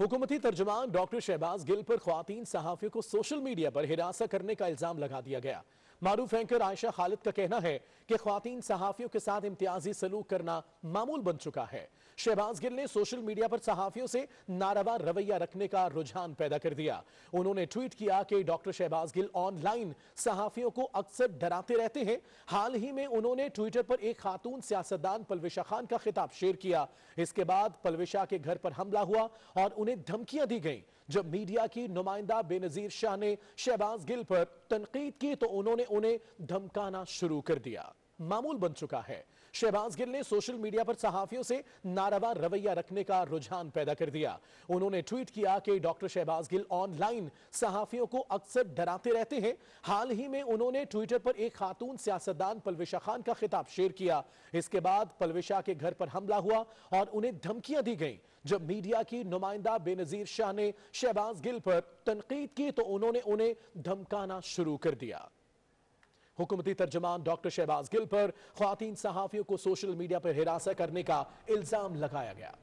हुकूमती तर्जमान डॉक्टर शहबाज गिल पर खुवान सहाफ़ियों को सोशल मीडिया पर हिरासा करने का इल्ज़ाम लगा दिया गया मारूफ एंकर आयशा खालिद का कहना है कि खातन सहाफियों के साथ इम्तियाजी सलूक करना मामूल बन चुका है शहबाज गिल ने सोशल मीडिया पर सहाफियों से नारवा रवैया रखने का रुझान पैदा कर दिया उन्होंने ट्वीट किया कि डॉक्टर शहबाज गिल ऑनलाइन सहाफियों को अक्सर डराते रहते हैं हाल ही में उन्होंने ट्विटर पर एक खातून सियासतदान पलविशा खान का खिताब शेयर किया इसके बाद पलविशा के घर पर हमला हुआ और उन्हें धमकियां दी गई जब मीडिया की नुमाइंदा बेनजीर शाह ने शहबाज गिल पर तनकीद की तो उन्होंने उन्हें धमकाना शुरू कर दिया मामूल बन चुका है शहबाज गिल ने सोशल मीडिया पर सहाफियों से नारवा रवैया रखने का रुझान पैदा कर दिया उन्होंने ट्वीट किया कि डॉक्टर शहबाज गिल ऑनलाइन सहाफियों को अक्सर डराते रहते हैं हाल ही में उन्होंने ट्विटर पर एक खातून सियासतदान पलविशा खान का खिताब शेयर किया इसके बाद पलविशा के घर पर हमला हुआ और उन्हें धमकियां दी गई जब मीडिया की नुमाइंदा बेनजीर शाह ने शहबाज गिल पर तनकीद की तो उन्होंने उन्हें धमकाना शुरू कर दिया हुकूमती तर्जमान डॉक्टर शहबाज गिल पर खातन सहाफ़ियों को सोशल मीडिया पर हिरासत करने का इल्ज़ाम लगाया गया